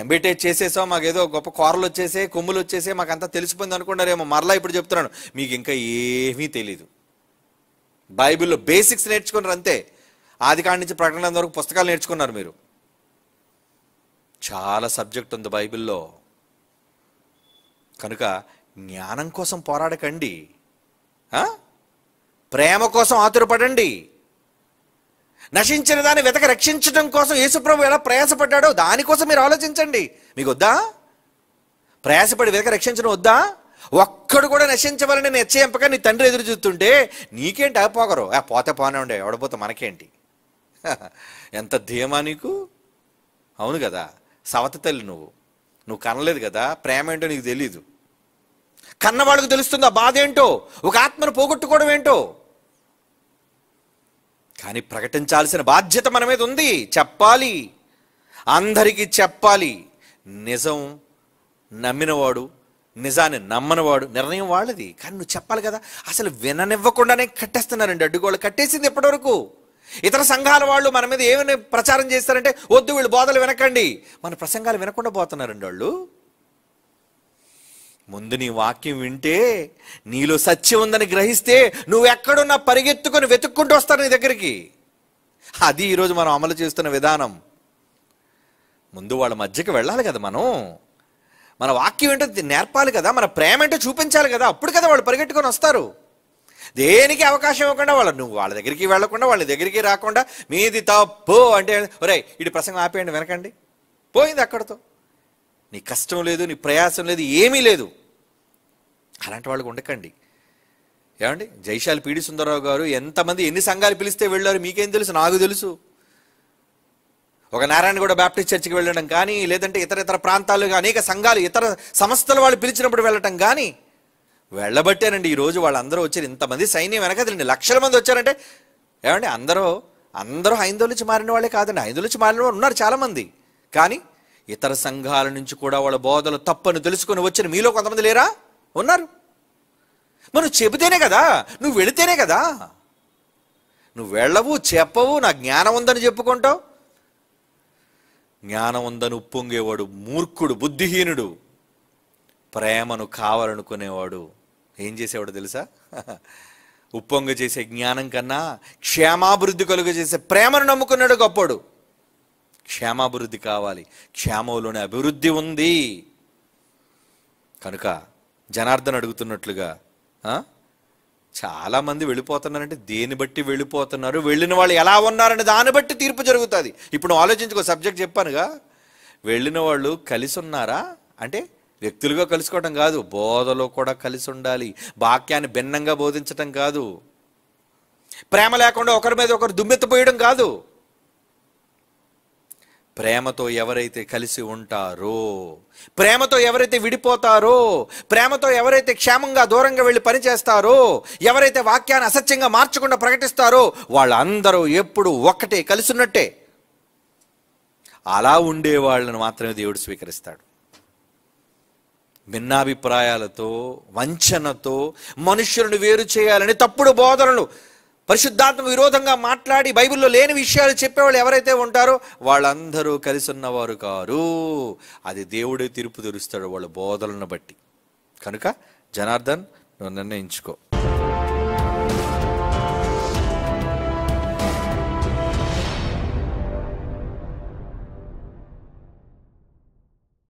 ఎంబీటే చేసేసాం ఏదో గొప్ప కూరలు వచ్చేసే కొమ్ములు వచ్చేసే మాకు అంతా తెలిసిపోయింది అనుకున్నారేమో మరలా ఇప్పుడు చెప్తున్నాను మీకు ఇంకా ఏమీ తెలీదు బైబిల్లో బేసిక్స్ నేర్చుకున్నారు అంతే ఆది కాడి నుంచి ప్రకటన వరకు పుస్తకాలు నేర్చుకున్నారు మీరు చాలా సబ్జెక్ట్ ఉంది బైబిల్లో కనుక జ్ఞానం కోసం పోరాడకండి ప్రేమ కోసం ఆతురపడండి నశించిన దాన్ని వెతక రక్షించడం కోసం యేసుప్రభు ఎలా ప్రయాసపడ్డాడో దానికోసం మీరు ఆలోచించండి మీకు వద్దా ప్రయాసపడి వెతక రక్షించడం వద్దా ఒక్కడు కూడా నశించవాలని నిశ్చయింపక నీ తండ్రి ఎదురు చూస్తుంటే నీకేంటి ఆగిపోగరు ఆ పోతే పోనే ఉండే ఎవడపోతే మనకేంటి ఎంత ధీమా నీకు అవును కదా సవత తల్లి నువ్వు నువ్వు కనలేదు కదా ప్రేమ ఏంటో నీకు తెలీదు కన్నవాడికి తెలుస్తుంది ఆ బాధ ఏంటో ఒక ఆత్మను పోగొట్టుకోవడం ఏంటో కానీ ప్రకటించాల్సిన బాధ్యత మన మీద ఉంది చెప్పాలి అందరికీ చెప్పాలి నిజం నమ్మినవాడు నిజాన్ని నమ్మనవాడు నిర్ణయం వాళ్ళది కానీ నువ్వు చెప్పాలి కదా అసలు విననివ్వకుండానే కట్టేస్తున్నారండి అడ్డుగోళ్ళు కట్టేసింది ఎప్పటివరకు ఇతర సంఘాల వాళ్ళు మన మీద ఏమైనా ప్రచారం చేస్తారంటే వద్దు వీళ్ళు బోధలు వినకండి మన ప్రసంగాలు వినకుండా పోతున్నారండి వాళ్ళు ముందు నీ వాక్యం వింటే నీలో సత్యం ఉందని గ్రహిస్తే నువ్వు ఎక్కడున్నా పరిగెత్తుకొని వెతుక్కుంటూ వస్తారు నీ దగ్గరికి అది ఈరోజు మనం అమలు చేస్తున్న విధానం ముందు వాళ్ళ మధ్యకి వెళ్ళాలి కదా మనం మన వాక్యం ఏంటో నేర్పాలి కదా మన ప్రేమ ఏంటో చూపించాలి కదా అప్పుడు కదా వాళ్ళు పరిగెట్టుకొని వస్తారు దేనికి అవకాశం ఇవ్వకుండా వాళ్ళు నువ్వు వాళ్ళ దగ్గరికి వెళ్లకుండా వాళ్ళ దగ్గరికి రాకుండా మీది తప్పు అంటే ఒరే ఇటు ప్రసంగం ఆపేయండి వెనకండి పోయింది అక్కడతో నీ కష్టం లేదు నీ ప్రయాసం లేదు ఏమీ లేదు అలాంటి వాళ్ళకి ఉండకండి ఏమండి జైశాల్ పీడి సుందరరావు గారు ఎంతమంది ఎన్ని సంఘాలు పిలిస్తే వెళ్ళారు మీకేం తెలుసు నాకు తెలుసు ఒక నారాయణగూడ బ్యాప్టిస్ట్ చర్చికి వెళ్ళడం కానీ లేదంటే ఇతర ఇతర ప్రాంతాలుగా అనేక సంఘాలు ఇతర సంస్థలు వాళ్ళు పిలిచినప్పుడు వెళ్ళటం కానీ ఈ ఈరోజు వాళ్ళందరూ వచ్చారు ఇంతమంది సైన్యం వెనకదండి లక్షల మంది వచ్చారంటే ఏమండి అందరూ అందరూ హైందోలించి మారిన వాళ్ళే కాదండి హైందోలించి మారిన వాళ్ళు ఉన్నారు చాలామంది కానీ ఇతర సంఘాల నుంచి కూడా వాళ్ళ బోధలు తప్పని తెలుసుకొని వచ్చిన మీలో కొంతమంది లేరా ఉన్నారు మనం చెబితేనే కదా నువ్వు వెళితేనే కదా నువ్వు వెళ్ళవు చెప్పవు నా జ్ఞానం ఉందని చెప్పుకుంటావు జ్ఞానం ఉందని ఉప్పొంగేవాడు మూర్ఖుడు బుద్ధిహీనుడు ప్రేమను కావాలనుకునేవాడు ఏం చేసేవాడు తెలుసా ఉప్పొంగ చేసే జ్ఞానం కన్నా క్షేమాభివృద్ధి కలుగ చేసే ప్రేమను నమ్ముకున్నాడు గొప్పడు క్షేమాభివృద్ధి కావాలి క్షేమంలోనే అభివృద్ధి ఉంది కనుక జనార్దన్ అడుగుతున్నట్లుగా చాలామంది వెళ్ళిపోతున్నారంటే దేన్ని బట్టి వెళ్ళిపోతున్నారు వెళ్ళిన వాళ్ళు ఎలా ఉన్నారని దాన్ని బట్టి తీర్పు జరుగుతుంది ఇప్పుడు ఆలోచించుకో సబ్జెక్ట్ చెప్పానుగా వెళ్ళిన వాళ్ళు కలిసి ఉన్నారా అంటే వ్యక్తులుగా కలుసుకోవటం కాదు బోధలో కూడా కలిసి ఉండాలి వాక్యాన్ని భిన్నంగా బోధించటం కాదు ప్రేమ లేకుండా ఒకరి మీద ఒకరు దుమ్మెత్తిపోయడం కాదు ప్రేమతో ఎవరైతే కలిసి ఉంటారో ప్రేమతో ఎవరైతే విడిపోతారో ప్రేమతో ఎవరైతే క్షేమంగా దూరంగా వెళ్ళి పనిచేస్తారో ఎవరైతే వాక్యాన్ని అసత్యంగా మార్చకుండా ప్రకటిస్తారో వాళ్ళందరూ ఎప్పుడు ఒక్కటే కలిసి ఉన్నట్టే అలా ఉండే వాళ్ళని మాత్రమే దేవుడు స్వీకరిస్తాడు భిన్నాభిప్రాయాలతో వంచనతో మనుషులను వేరు చేయాలని తప్పుడు బోధనలు పరిశుద్ధాత్మ విరోధంగా మాట్లాడి బైబిల్లో లేని విషయాలు చెప్పేవాళ్ళు ఎవరైతే ఉంటారో వాళ్ళందరూ కలిసి ఉన్నవారు కారు అది దేవుడే తీర్పు తెరుస్తాడు వాళ్ళ బోధలను బట్టి కనుక జనార్దన్ నువ్వు నిర్ణయించుకో